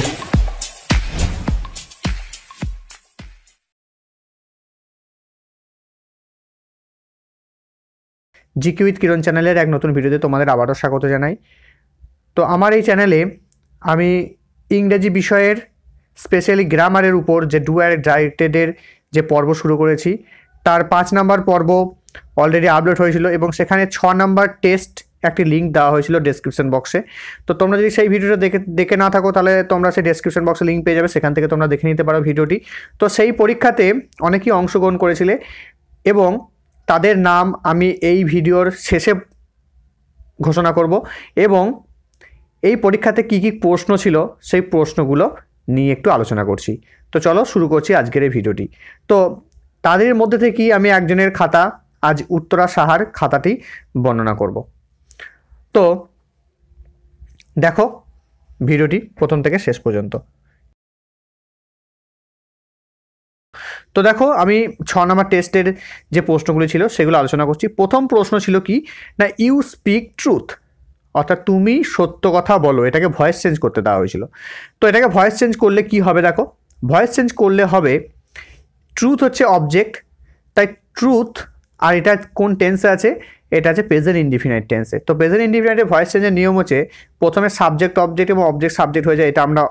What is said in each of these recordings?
GK with কিরণ চ্যানেলের এক নতুন ভিডিওতে তোমাদের আবারও স্বাগত জানাই তো আমার এই চ্যানেলে আমি ইংরেজি বিষয়ের স্পেশালি গ্রামারের উপর যে ডু অ্যার ডাইটেডের যে পর্ব শুরু করেছি তার পাঁচ নাম্বার পর্ব অলরেডি আপলোড হয়েছিল এবং সেখানে ছ নাম্বার টেস্ট একটি লিঙ্ক দেওয়া হয়েছিল ডেসক্রিপশন বক্সে তো তোমরা যদি সেই ভিডিওটা দেখে দেখে না থাকো তাহলে তোমরা সেই ডেসক্রিপশন বক্সে লিঙ্ক পেয়ে যাবে সেখান থেকে তোমরা দেখে নিতে পারো ভিডিওটি তো সেই পরীক্ষাতে অনেকেই অংশগ্রহণ করেছিলে এবং তাদের নাম আমি এই ভিডিওর শেষে ঘোষণা করব এবং এই পরীক্ষাতে কি কি প্রশ্ন ছিল সেই প্রশ্নগুলো নিয়ে একটু আলোচনা করছি তো চলো শুরু করছি আজকের এই ভিডিওটি তো তাদের মধ্যে থেকেই আমি একজনের খাতা আজ উত্তরা সাহার খাতাটি বর্ণনা করব তো দেখো ভিডিওটি প্রথম থেকে শেষ পর্যন্ত তো দেখো আমি ছ নম্বর টেস্টের যে প্রশ্নগুলি ছিল সেগুলো আলোচনা করছি প্রথম প্রশ্ন ছিল কি না ইউ স্পিক ট্রুথ অর্থাৎ তুমি সত্য কথা বলো এটাকে ভয়েস চেঞ্জ করতে দেওয়া হয়েছিল তো এটাকে ভয়েস চেঞ্জ করলে কি হবে দেখো ভয়েস চেঞ্জ করলে হবে ট্রুথ হচ্ছে অবজেক্ট তাই ট্রুথ আর এটা কোন টেন্সে আছে এটা আছে প্রেজেন্ট ইনডিফিনাইট টেন্সে তো প্রেজেন্ট ইনডিফিনাইটে ভয়েস চেঞ্জের নিয়ম হচ্ছে প্রথমে সাবজেক্ট অবজেক্ট এবং অবজেক্ট সাবজেক্ট হয়ে যায় এটা আমরা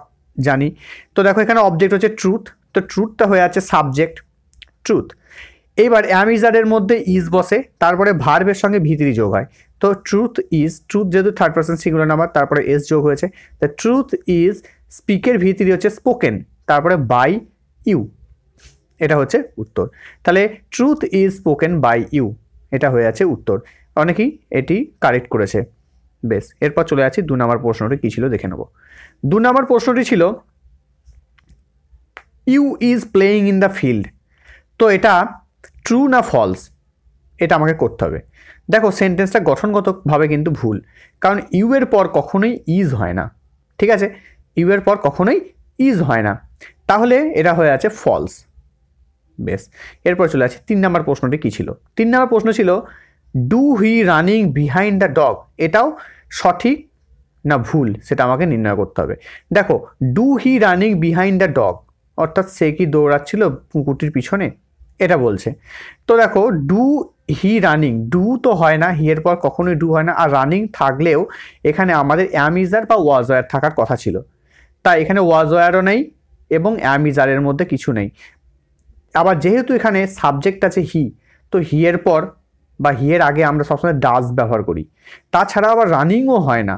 জানি তো দেখো এখানে অবজেক্ট হচ্ছে ট্রুথ তো ট্রুথটা হয়ে আছে সাবজেক্ট ট্রুথ এইবার অ্যামিজারের মধ্যে ইজ বসে তারপরে ভার্বের সঙ্গে ভিতরি যোগ হয় তো ট্রুথ ইজ ট্রুথ যেহেতু থার্ড পার্সন সিঙ্গুলার নাম্বার তারপরে এস যোগ হয়েছে তো ট্রুথ ইজ স্পিকের ভিতরি হচ্ছে স্পোকেন তারপরে বাই ইউ এটা হচ্ছে উত্তর তাহলে truth is spoken by you এটা হয়ে আছে উত্তর অনেকেই এটি কারেক্ট করেছে বেশ এরপর চলে আছি দু নম্বর প্রশ্নটি কী ছিল দেখে নেব দু নম্বর প্রশ্নটি ছিল you is playing in the field তো এটা ট্রু না ফলস এটা আমাকে করতে হবে দেখো সেন্টেন্সটা গঠনগতভাবে কিন্তু ভুল কারণ ইউ এর পর কখনোই ইজ হয় না ঠিক আছে ইউ এর পর কখনোই ইজ হয় না তাহলে এটা হয়ে আছে ফলস বেশ এরপর চলে আসি তিন নম্বর প্রশ্নটি কী ছিল তিন নম্বর প্রশ্ন ছিল do he running behind the dog এটাও সঠিক না ভুল সেটা আমাকে নির্ণয় করতে হবে দেখো do he running behind the dog অর্থাৎ সে কি দৌড়াচ্ছিল কুকুরটির পিছনে এটা বলছে তো দেখো ডু হি রানিং ডু তো হয় না হি এর পর কখনোই ডু হয় না আর রানিং থাকলেও এখানে আমাদের অ্যামিজার বা ওয়াজয়ার থাকার কথা ছিল তাই এখানে ওয়াজয়ারও নেই এবং অ্যামিজারের মধ্যে কিছু নেই আবার যেহেতু এখানে সাবজেক্ট আছে হি তো হি এর পর বা হি এর আগে আমরা সবসময় ডাজ ব্যবহার করি তাছাড়া আবার রানিংও হয় না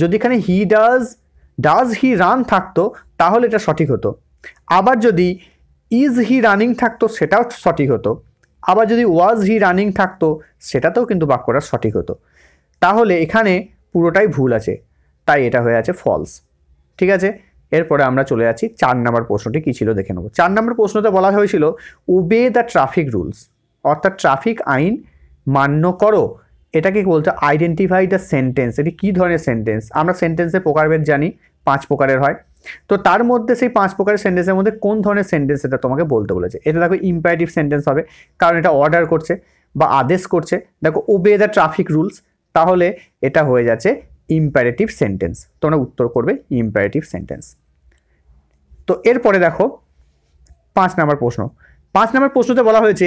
যদি এখানে he does does he run থাকতো তাহলে এটা সঠিক হতো আবার যদি ইজ হি রানিং থাকতো সেটাও সঠিক হতো আবার যদি ওয়াজ হি রানিং থাকতো সেটাতেও কিন্তু বাক্যটা সঠিক হতো তাহলে এখানে পুরোটাই ভুল আছে তাই এটা হয়ে আছে ফলস ঠিক আছে এরপরে আমরা চলে যাচ্ছি চার নম্বর প্রশ্নটি কী ছিল দেখে নেব চার নম্বর প্রশ্নতে বলা হয়েছিল উবে দ্য ট্রাফিক রুলস অর্থাৎ ট্রাফিক আইন মান্য করো এটাকে বলতে আইডেন্টিফাই দ্য সেন্টেন্স এটি কী ধরনের সেন্টেন্স আমরা সেন্টেন্সে প্রকারভেদ জানি পাঁচ প্রকারের হয় তো তার মধ্যে সেই পাঁচ প্রকারের সেন্টেন্সের মধ্যে কোন ধরনের সেন্টেন্স এটা তোমাকে বলতে বলেছে এটা দেখো ইম্পারেটিভ সেন্টেন্স হবে কারণ এটা অর্ডার করছে বা আদেশ করছে দেখো ওবে দ্য ট্রাফিক রুলস তাহলে এটা হয়ে যাচ্ছে ইম্প্যারেটিভ সেন্টেন্স তোমরা উত্তর করবে ইম্প্যারেটিভ সেন্টেন্স তো এরপরে দেখো পাঁচ নাম্বার প্রশ্ন পাঁচ নাম্বার প্রশ্নতে বলা হয়েছে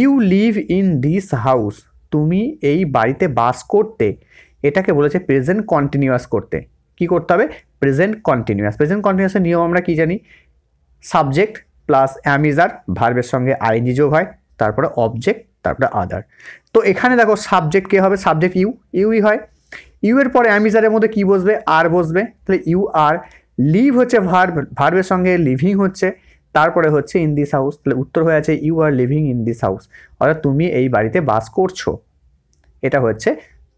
you live in this house তুমি এই বাড়িতে বাস করতে এটাকে বলেছে প্রেজেন্ট কন্টিনিউয়াস করতে কি করতে হবে প্রেজেন্ট কন্টিনিউয়াস প্রেজেন্ট কন্টিনিউয়াসের নিয়ম আমরা কি জানি সাবজেক্ট প্লাস অ্যামিজার ভার্বের সঙ্গে আইনি যোগ হয় তারপরে অবজেক্ট তারপরে আদার তো এখানে দেখো সাবজেক্ট কে হবে সাবজেক্ট ইউ ইউই হয় ইউ এর পরে অ্যামিজারের মধ্যে কি বসবে আর বসবে তাহলে ইউ আর লিভ হচ্ছে ভার্ব ভার্বের সঙ্গে লিভিং হচ্ছে তারপরে হচ্ছে ইন দিস হাউস তাহলে উত্তর হয়ে আছে you are living in this house অর্থাৎ তুমি এই বাড়িতে বাস করছো এটা হচ্ছে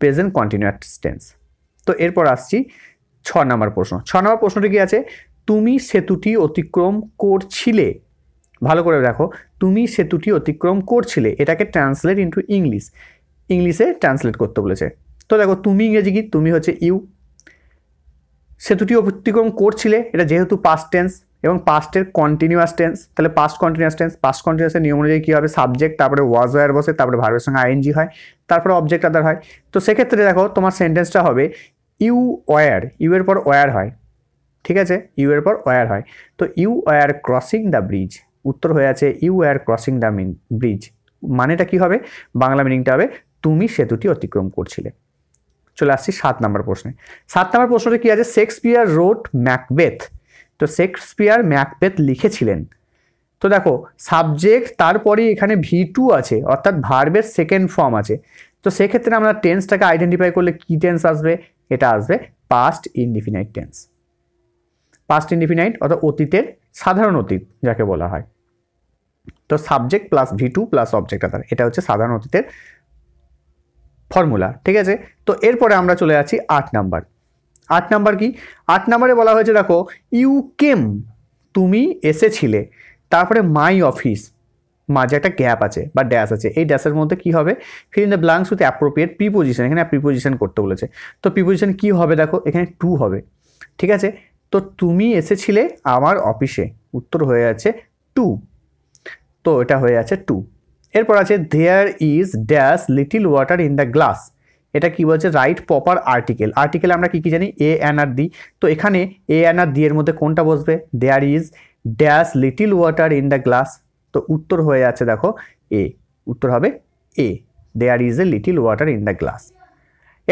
প্রেজেন্ট কন্টিনিউয়াস টেন্স তো এরপর আসছি ছ নম্বর প্রশ্ন ছ নম্বর প্রশ্নটি কি আছে তুমি সেতুটি অতিক্রম করছিলে ভালো করে দেখো তুমি সেতুটি অতিক্রম করছিলে এটাকে ট্রান্সলেট ইন্টু ইংলিশ ইংলিশে ট্রান্সলেট করতে বলেছে তো দেখো তুমি ইংরেজি কি তুমি হচ্ছে ইউ সেতুটিও অতিক্রম করছিলে এটা যেহেতু পাস্ট টেন্স এবং পাস্টের কন্টিনিউয়াস টেন্স তাহলে পাস্ট কন্টিনিউয়াস টেন্স পাস্ট কন্টিনিউয়াসের নিয়ম অনুযায়ী কী হবে সাবজেক্ট তারপরে ওয়াজ ওয়ার বসে তারপরে ভার্বের সঙ্গে আইএনজি হয় তারপরে অবজেক্ট আদার হয় তো সেক্ষেত্রে দেখো তোমার সেন্টেন্সটা হবে ইউ ওয়ার ইউ এর পর ওয়ার হয় ঠিক আছে ইউ এর পর ওয়ার হয় তো you were crossing the bridge উত্তর হয়ে আছে you were crossing the mean bridge মানেটা কি হবে বাংলা মিনিংটা হবে তুমি সেতুটি অতিক্রম করছিলে চলে আসছি সাত নম্বর প্রশ্নে সাত নম্বর প্রশ্নটা কী আছে শেক্সপিয়ার রোড ম্যাকবেথ তো শেক্সপিয়ার ম্যাকবেথ লিখেছিলেন তো দেখো সাবজেক্ট তারপরে এখানে ভি টু আছে অর্থাৎ ভার্বের সেকেন্ড ফর্ম আছে তো সেক্ষেত্রে আমরা টেন্সটাকে আইডেন্টিফাই করলে কী টেন্স আসবে এটা আসবে past indefinite tense past indefinite অর্থাৎ অতীতের সাধারণ অতীত যাকে বলা হয় তো subject plus V two plus object আধার এটা হচ্ছে সাধারণ অতীতের ফর্মুলা ঠিক আছে তো এরপরে আমরা চলে যাচ্ছি আট নাম্বার আট নাম্বার কি আট নাম্বারে বলা হয়েছে দেখো ইউ কেম তুমি এসেছিলে তারপরে মাই অফিস মাঝে একটা গ্যাপ আছে বা ড্যাশ আছে এই ড্যাশের মধ্যে কি হবে fill in the blanks with appropriate preposition এখানে প্রিপোজিশন করতে বলেছে তো প্রিপোজিশন কি হবে দেখো এখানে টু হবে ঠিক আছে তো তুমি এসেছিলে আমার অফিসে উত্তর হয়ে যাচ্ছে টু তো এটা হয়ে যাচ্ছে টু এরপর আছে there is dash little water in the glass এটা কি বলছে রাইট প্রপার আর্টিকেল আর্টিকেল আমরা কি কি জানি এ এন আর দি তো এখানে এ এন আর দি এর মধ্যে কোনটা বসবে there is dash little water in the glass তো উত্তর হয়ে যাচ্ছে দেখো এ উত্তর হবে a there is a little water in the glass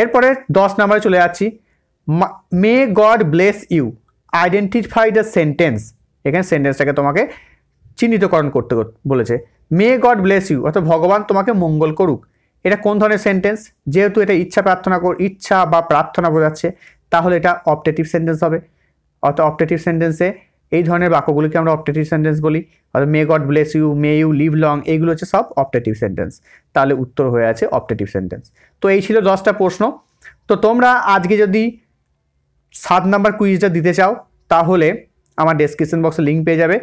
এরপরে দশ নম্বরে চলে যাচ্ছি may God bless you identify the sentence এখানে সেন্টেন্সটাকে তোমাকে চিহ্নিতকরণ করতে বলেছে মে গড ব্লেস ইউ অর্থাৎ ভগবান তোমাকে মঙ্গল করুক এটা কোন ধরনের সেন্টেন্স যেহেতু এটা ইচ্ছা প্রার্থনা কর ইচ্ছা বা প্রার্থনা বোঝাচ্ছে তাহলে এটা অপটেটিভ সেন্টেন্স হবে অর্থাৎ অপটেটিভ সেন্টেন্সে এই ধরনের বাক্যগুলিকে আমরা অপটেটিভ সেন্টেন্স বলি অর্থাৎ may God bless you may you live long এইগুলো হচ্ছে সব অপটেটিভ সেন্টেন্স তাহলে উত্তর হয়ে আছে অপটেটিভ সেন্টেন্স তো এই ছিল দশটা প্রশ্ন তো তোমরা আজকে যদি সাত নাম্বার কুইজটা দিতে চাও তাহলে আমার ডেসক্রিপশন বক্সে লিঙ্ক পেয়ে যাবে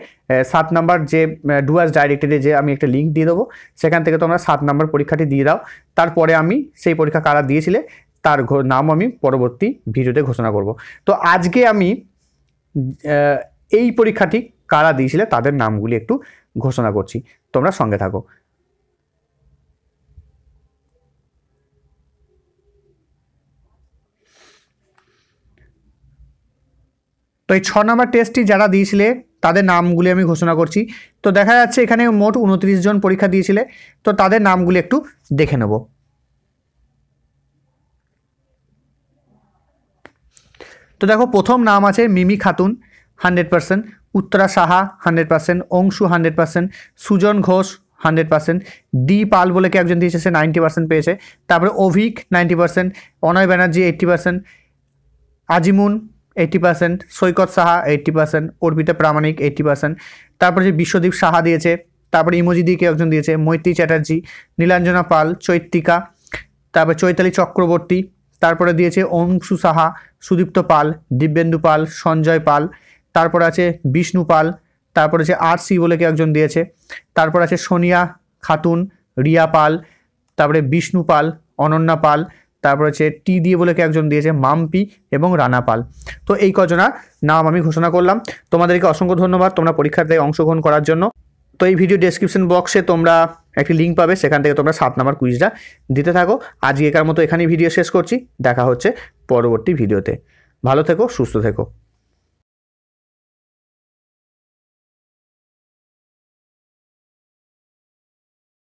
সাত নাম্বার যে ডুয়ার্স ডাইরেক্টরি যে আমি একটা লিঙ্ক দিয়ে দেবো সেখান থেকে তোমরা সাত নাম্বার পরীক্ষাটি দিয়ে দাও তারপরে আমি সেই পরীক্ষা কারা দিয়েছিলে তার নাম আমি পরবর্তী ভিডিওতে ঘোষণা করব তো আজকে আমি এই পরীক্ষাটি কারা দিয়েছিলে তাদের নামগুলি একটু ঘোষণা করছি তোমরা সঙ্গে থাকো তো এই ছ নম্বর টেস্টটি যারা দিয়েছিলে তাদের নামগুলি আমি ঘোষণা করছি তো দেখা যাচ্ছে এখানে মোট উনত্রিশ জন পরীক্ষা দিয়েছিলে তো তাদের নামগুলি একটু দেখে নেব তো দেখো প্রথম নাম আছে Mimi Khatun hundred percent Uttara Saha hundred percent Anshu hundred percent Sujan Ghosh hundred percent D Pal বলে কি একজন দিয়েছে সে নাইনটি পার্সেন্ট পেয়েছে তারপরে Avik ninety percent Anay Banerjee eighty percent Azimun eighty percent Saikat Saha eighty percent Arpita Pramanik eighty percent তারপরে যে বিশ্বদীপ সাহা দিয়েছে তারপরে ইমোজি একজন দিয়েছে মৈত্রী চ্যাটার্জি নীলাঞ্জনা পাল চৈত্রিকা তারপর চৈতালি চক্রবর্তী তারপরে দিয়েছে অংশু সাহা সুদীপ্ত পাল দিব্যেন্দু পাল সঞ্জয় পাল তারপর আছে বিষ্ণু পাল তারপরে আছে আর সি বলে কে একজন দিয়েছে তারপর আছে সোনিয়া খাতুন রিয়া পাল তারপরে বিষ্ণু পাল অনন্যা পাল তারপর হচ্ছে টি দিয়ে বলে কে একজন দিয়েছে মাম্পি এবং রানা পাল তো এই কজনার নাম আমি ঘোষণা করলাম তোমাদেরকে অসংখ্য ধন্যবাদ তোমরা পরীক্ষার থেকে অংশগ্রহণ করার জন্য তো এই ভিডিও ডিসক্রিপশন বক্সে তোমরা একটি লিঙ্ক পাবে সেখান থেকে তোমরা সাত নাম্বার কুইজটা দিতে থাকো আজকে একার মতো এখানেই ভিডিও শেষ করছি দেখা হচ্ছে পরবর্তী ভিডিওতে ভালো থেকো সুস্থ থেকো